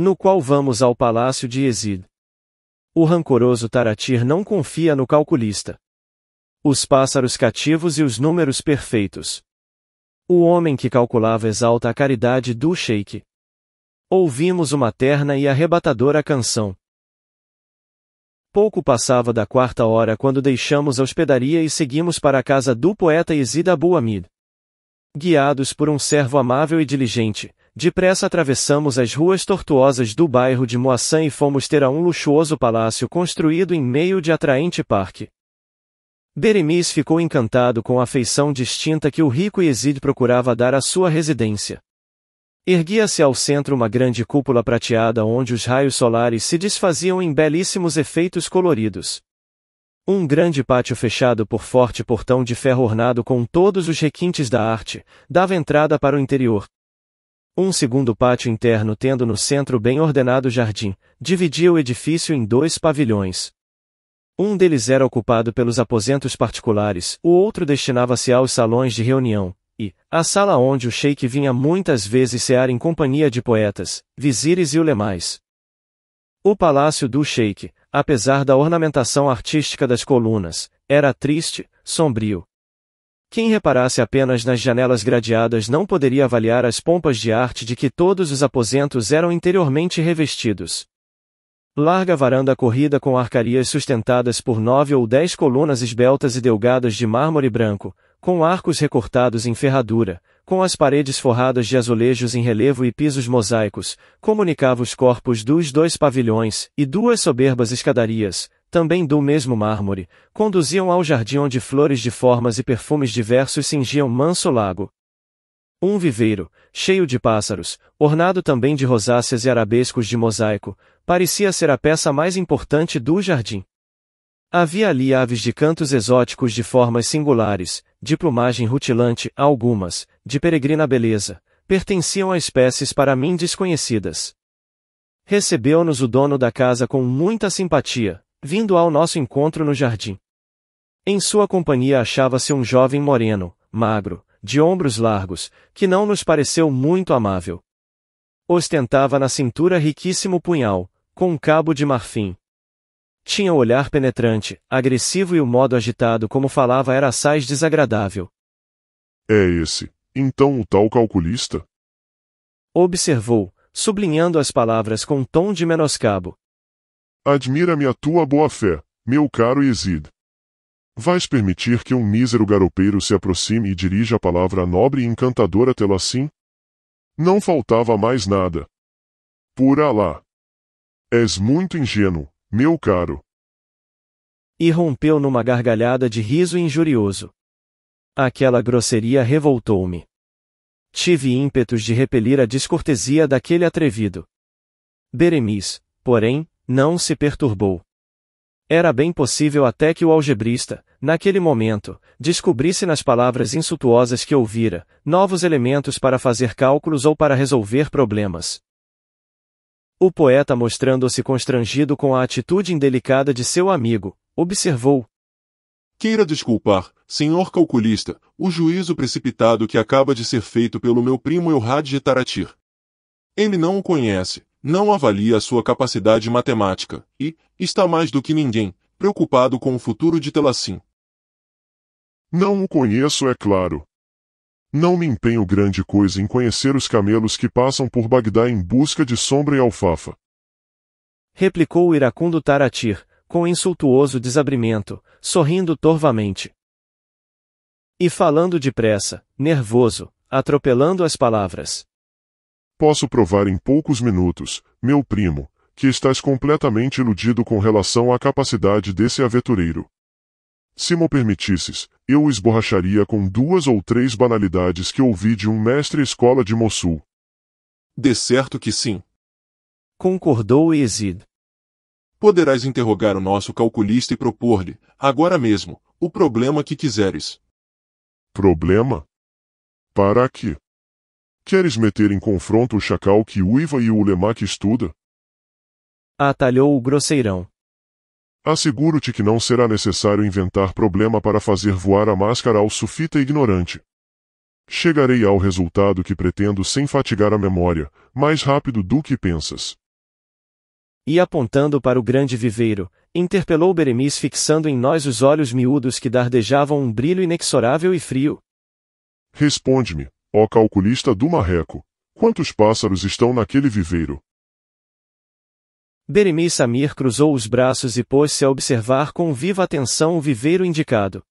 no qual vamos ao palácio de Exid. O rancoroso Taratir não confia no calculista. Os pássaros cativos e os números perfeitos. O homem que calculava exalta a caridade do sheik. Ouvimos uma terna e arrebatadora canção. Pouco passava da quarta hora quando deixamos a hospedaria e seguimos para a casa do poeta Exid Abu Amid. Guiados por um servo amável e diligente, Depressa atravessamos as ruas tortuosas do bairro de Moassan e fomos ter a um luxuoso palácio construído em meio de atraente parque. Beremis ficou encantado com a feição distinta que o rico Yezid procurava dar à sua residência. Erguia-se ao centro uma grande cúpula prateada onde os raios solares se desfaziam em belíssimos efeitos coloridos. Um grande pátio fechado por forte portão de ferro ornado com todos os requintes da arte, dava entrada para o interior, um segundo pátio interno tendo no centro bem ordenado jardim, dividia o edifício em dois pavilhões. Um deles era ocupado pelos aposentos particulares, o outro destinava-se aos salões de reunião, e, a sala onde o sheik vinha muitas vezes cear em companhia de poetas, vizires e ulemais. O palácio do sheik, apesar da ornamentação artística das colunas, era triste, sombrio, quem reparasse apenas nas janelas gradeadas não poderia avaliar as pompas de arte de que todos os aposentos eram interiormente revestidos. Larga varanda corrida com arcarias sustentadas por nove ou dez colunas esbeltas e delgadas de mármore branco, com arcos recortados em ferradura, com as paredes forradas de azulejos em relevo e pisos mosaicos, comunicava os corpos dos dois pavilhões, e duas soberbas escadarias, também do mesmo mármore, conduziam ao jardim onde flores de formas e perfumes diversos cingiam manso lago. Um viveiro, cheio de pássaros, ornado também de rosáceas e arabescos de mosaico, parecia ser a peça mais importante do jardim. Havia ali aves de cantos exóticos de formas singulares, de plumagem rutilante, algumas, de peregrina beleza, pertenciam a espécies para mim desconhecidas. Recebeu-nos o dono da casa com muita simpatia, vindo ao nosso encontro no jardim. Em sua companhia achava-se um jovem moreno, magro, de ombros largos, que não nos pareceu muito amável. Ostentava na cintura riquíssimo punhal, com um cabo de marfim. Tinha o olhar penetrante, agressivo e o modo agitado como falava era assaz desagradável. É esse, então o tal calculista? Observou, sublinhando as palavras com um tom de menoscabo. Admira-me a tua boa-fé, meu caro Yezid. Vais permitir que um mísero garopeiro se aproxime e dirija a palavra nobre e encantadora tê-lo assim? Não faltava mais nada. Por Alá! És muito ingênuo, meu caro. E rompeu numa gargalhada de riso injurioso. Aquela grosseria revoltou-me. Tive ímpetos de repelir a descortesia daquele atrevido. Beremis, porém, não se perturbou. Era bem possível até que o algebrista, naquele momento, descobrisse nas palavras insultuosas que ouvira, novos elementos para fazer cálculos ou para resolver problemas. O poeta, mostrando-se constrangido com a atitude indelicada de seu amigo, observou: Queira desculpar, senhor calculista, o juízo precipitado que acaba de ser feito pelo meu primo Elhad de Taratir. Ele não o conhece, não avalia a sua capacidade matemática e, está mais do que ninguém, preocupado com o futuro de Telassim. Não o conheço, é claro. Não me empenho grande coisa em conhecer os camelos que passam por Bagdá em busca de sombra e alfafa. Replicou o iracundo Taratir, com insultuoso desabrimento, sorrindo torvamente. E falando depressa, nervoso, atropelando as palavras. Posso provar em poucos minutos, meu primo, que estás completamente iludido com relação à capacidade desse aventureiro. Se me permitisses, eu o esborracharia com duas ou três banalidades que ouvi de um mestre escola de Mossul. De certo que sim. Concordou Exid. Poderás interrogar o nosso calculista e propor-lhe, agora mesmo, o problema que quiseres. Problema? Para quê? Queres meter em confronto o chacal que uiva e o ulemá que estuda? Atalhou o grosseirão. Asseguro-te que não será necessário inventar problema para fazer voar a máscara ao sufita ignorante. Chegarei ao resultado que pretendo sem fatigar a memória, mais rápido do que pensas. E apontando para o grande viveiro, interpelou Beremis, fixando em nós os olhos miúdos que dardejavam um brilho inexorável e frio. Responde-me, Ó calculista do marreco, quantos pássaros estão naquele viveiro? Beremi Samir cruzou os braços e pôs-se a observar com viva atenção o viveiro indicado.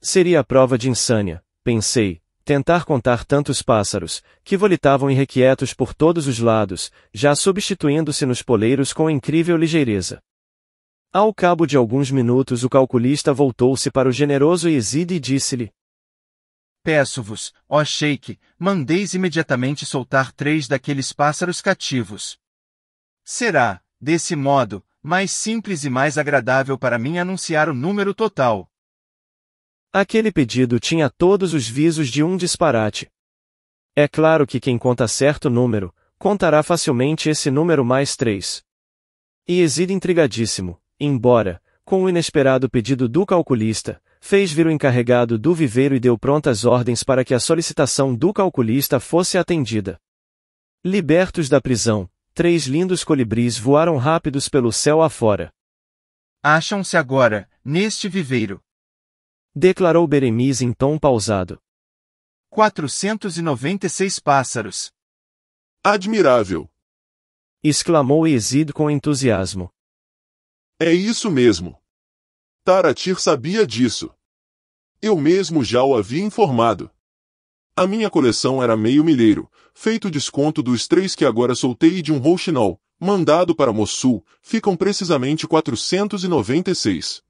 Seria a prova de insânia, pensei, tentar contar tantos pássaros, que volitavam irrequietos por todos os lados, já substituindo-se nos poleiros com incrível ligeireza. Ao cabo de alguns minutos o calculista voltou-se para o generoso Yezid e disse-lhe, Peço-vos, ó Sheik, mandeis imediatamente soltar três daqueles pássaros cativos. Será, desse modo, mais simples e mais agradável para mim anunciar o número total. Aquele pedido tinha todos os visos de um disparate. É claro que quem conta certo número, contará facilmente esse número mais três. E exida intrigadíssimo, embora, com o inesperado pedido do calculista, fez vir o encarregado do viveiro e deu prontas ordens para que a solicitação do calculista fosse atendida. Libertos da prisão, três lindos colibris voaram rápidos pelo céu afora. Acham-se agora, neste viveiro. Declarou Beremis em tom pausado. 496 pássaros. Admirável! Exclamou Exid com entusiasmo. É isso mesmo. Taratir sabia disso. Eu mesmo já o havia informado. A minha coleção era meio milheiro, feito desconto dos três que agora soltei de um rouxinol, mandado para Mossul, ficam precisamente 496.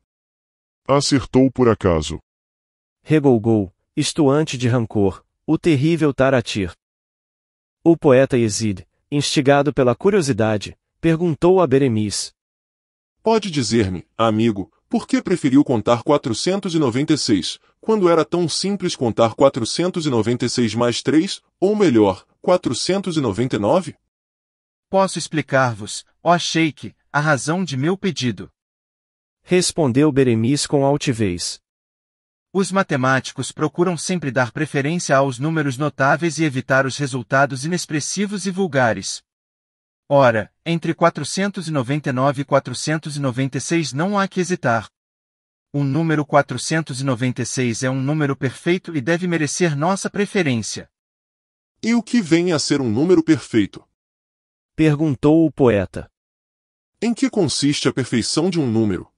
Acertou por acaso. Regolgou, estuante de rancor, o terrível Taratir. O poeta Yezid, instigado pela curiosidade, perguntou a Beremis. Pode dizer-me, amigo, por que preferiu contar 496, quando era tão simples contar 496 mais 3, ou melhor, 499? Posso explicar-vos, ó Sheik, a razão de meu pedido. Respondeu Beremis com altivez. Os matemáticos procuram sempre dar preferência aos números notáveis e evitar os resultados inexpressivos e vulgares, Ora, entre 499 e 496 não há que hesitar. O número 496 é um número perfeito e deve merecer nossa preferência. E o que vem a ser um número perfeito? Perguntou o poeta. Em que consiste a perfeição de um número?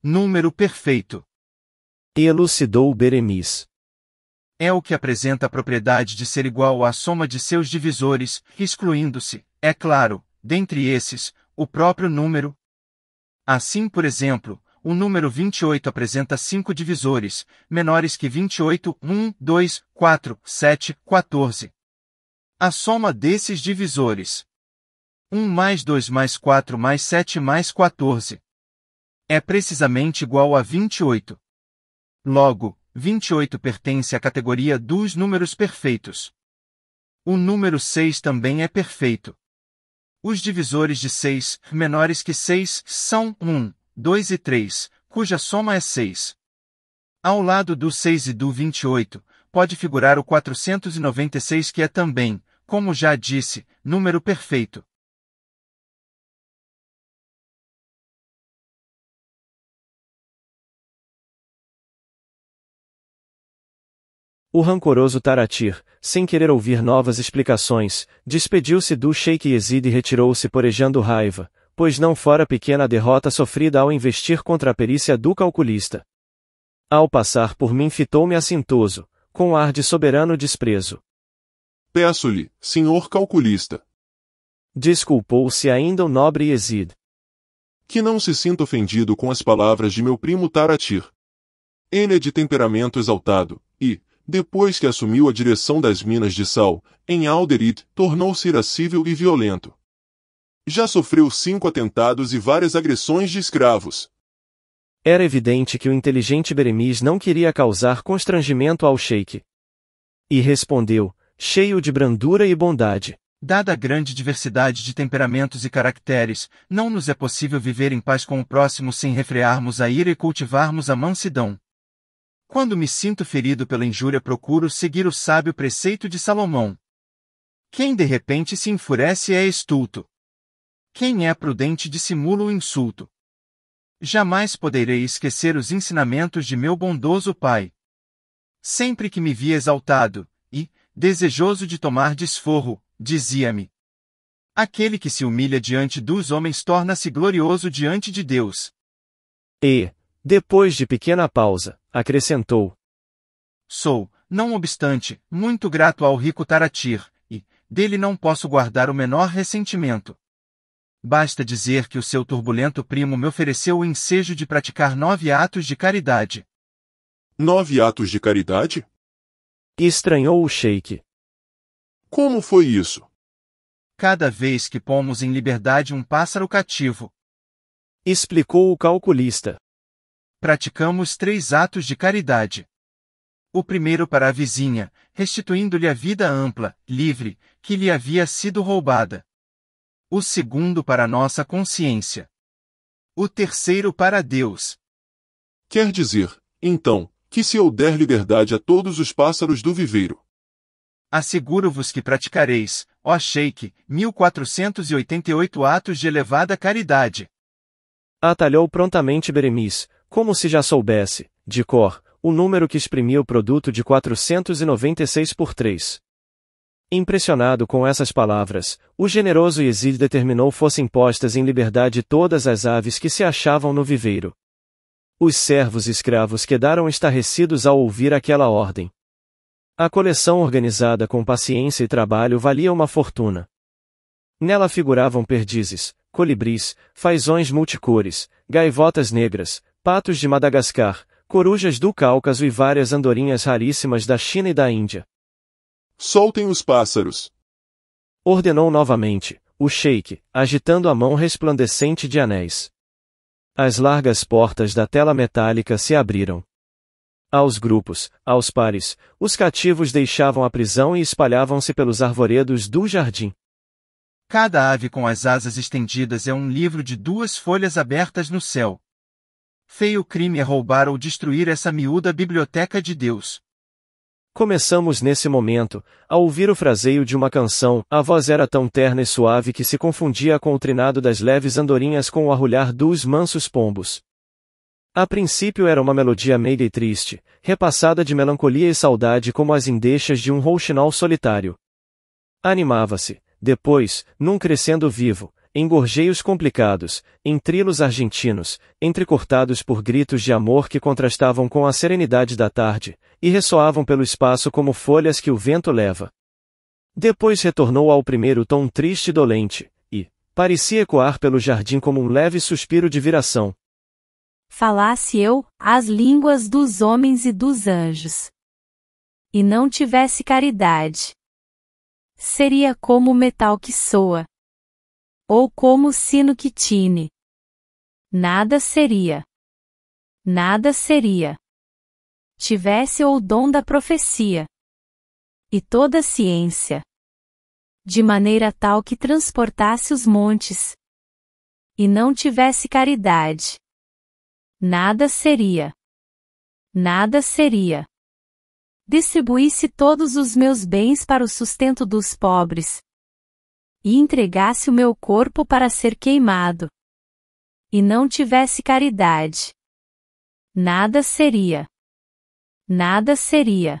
Número perfeito. Elucidou Beremiz. É o que apresenta a propriedade de ser igual à soma de seus divisores, excluindo-se, é claro, dentre esses, o próprio número. Assim, por exemplo, o número 28 apresenta cinco divisores, menores que 28, 1, 2, 4, 7, 14. A soma desses divisores. 1 mais 2 mais 4 mais 7 mais 14. É precisamente igual a 28. Logo, 28 pertence à categoria dos números perfeitos. O número 6 também é perfeito. Os divisores de 6, menores que 6, são 1, 2 e 3, cuja soma é 6. Ao lado do 6 e do 28, pode figurar o 496 que é também, como já disse, número perfeito. O rancoroso Taratir, sem querer ouvir novas explicações, despediu-se do Sheikh Yazid e retirou-se porejando raiva, pois não fora pequena a derrota sofrida ao investir contra a perícia do calculista. Ao passar por mim fitou-me assintoso, com ar de soberano desprezo. Peço-lhe, senhor calculista. Desculpou-se ainda o nobre Yezid. Que não se sinta ofendido com as palavras de meu primo Taratir. Ele é de temperamento exaltado, e, depois que assumiu a direção das minas de sal, em Alderit, tornou-se irascível e violento. Já sofreu cinco atentados e várias agressões de escravos. Era evidente que o inteligente Beremis não queria causar constrangimento ao sheik. E respondeu, cheio de brandura e bondade. Dada a grande diversidade de temperamentos e caracteres, não nos é possível viver em paz com o próximo sem refrearmos a ira e cultivarmos a mansidão. Quando me sinto ferido pela injúria, procuro seguir o sábio preceito de Salomão. Quem de repente se enfurece é estulto. Quem é prudente dissimula o insulto. Jamais poderei esquecer os ensinamentos de meu bondoso Pai. Sempre que me via exaltado, e, desejoso de tomar desforro, dizia-me: Aquele que se humilha diante dos homens torna-se glorioso diante de Deus. E, depois de pequena pausa, acrescentou: Sou, não obstante, muito grato ao rico Taratir, e, dele não posso guardar o menor ressentimento. Basta dizer que o seu turbulento primo me ofereceu o ensejo de praticar nove atos de caridade. Nove atos de caridade? Estranhou o sheik. Como foi isso? Cada vez que pomos em liberdade um pássaro cativo. Explicou o calculista praticamos três atos de caridade. O primeiro para a vizinha, restituindo-lhe a vida ampla, livre, que lhe havia sido roubada. O segundo para nossa consciência. O terceiro para Deus. Quer dizer, então, que se eu der liberdade a todos os pássaros do viveiro, asseguro-vos que praticareis, ó Sheik, 1488 atos de elevada caridade. Atalhou prontamente Beremis, como se já soubesse, de cor, o número que exprimia o produto de 496 por 3. Impressionado com essas palavras, o generoso Yezid determinou fossem postas em liberdade todas as aves que se achavam no viveiro. Os servos e escravos quedaram estarrecidos ao ouvir aquela ordem. A coleção organizada com paciência e trabalho valia uma fortuna. Nela figuravam perdizes, colibris, fazões multicores, gaivotas negras, patos de Madagascar, corujas do Cáucaso e várias andorinhas raríssimas da China e da Índia. Soltem os pássaros! Ordenou novamente, o sheik, agitando a mão resplandecente de anéis. As largas portas da tela metálica se abriram. Aos grupos, aos pares, os cativos deixavam a prisão e espalhavam-se pelos arvoredos do jardim. Cada ave com as asas estendidas é um livro de duas folhas abertas no céu, Feio crime é roubar ou destruir essa miúda biblioteca de Deus. Começamos nesse momento, a ouvir o fraseio de uma canção, a voz era tão terna e suave que se confundia com o trinado das leves andorinhas com o arrulhar dos mansos pombos. A princípio era uma melodia meiga e triste, repassada de melancolia e saudade como as endechas de um rouxinol solitário. Animava-se, depois, num crescendo vivo, em gorjeios complicados, em trilos argentinos, entrecortados por gritos de amor que contrastavam com a serenidade da tarde, e ressoavam pelo espaço como folhas que o vento leva. Depois retornou ao primeiro tom triste e dolente, e parecia ecoar pelo jardim como um leve suspiro de viração. Falasse eu, as línguas dos homens e dos anjos. E não tivesse caridade. Seria como o metal que soa, ou como sino que tine. Nada seria. Nada seria. Tivesse o dom da profecia. E toda ciência. De maneira tal que transportasse os montes. E não tivesse caridade. Nada seria. Nada seria distribuísse todos os meus bens para o sustento dos pobres, e entregasse o meu corpo para ser queimado, e não tivesse caridade, nada seria. Nada seria.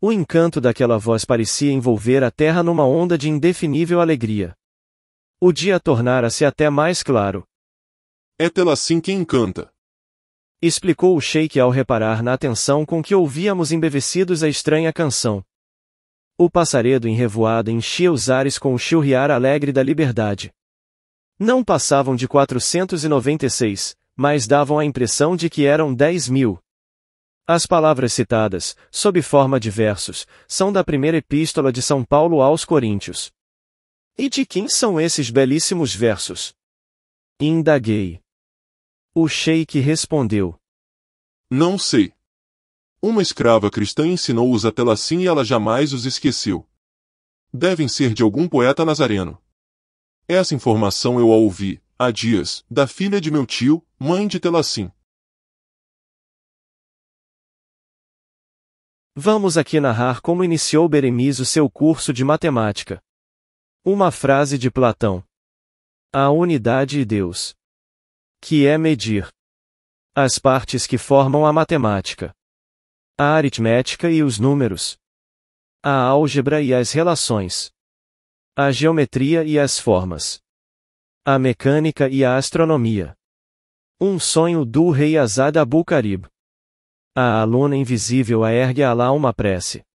O encanto daquela voz parecia envolver a terra numa onda de indefinível alegria. O dia tornara-se até mais claro. É tela assim que encanta. Explicou o sheik ao reparar na atenção com que ouvíamos embevecidos a estranha canção. O passaredo enrevoado enchia os ares com o chilrear alegre da liberdade. Não passavam de 496, mas davam a impressão de que eram 10 mil. As palavras citadas, sob forma de versos, são da primeira epístola de São Paulo aos Coríntios. E de quem são esses belíssimos versos? Indaguei. O sheik respondeu: Não sei. Uma escrava cristã ensinou-os a tela assim e ela jamais os esqueceu. Devem ser de algum poeta nazareno. Essa informação eu a ouvi, há dias, da filha de meu tio, mãe de Telassim. Vamos aqui narrar como iniciou Beremis o seu curso de matemática. Uma frase de Platão. A unidade e Deus. Que é medir. As partes que formam a matemática a aritmética e os números, a álgebra e as relações, a geometria e as formas, a mecânica e a astronomia. Um sonho do rei Azad Abu Karib. A aluna invisível a lá uma prece.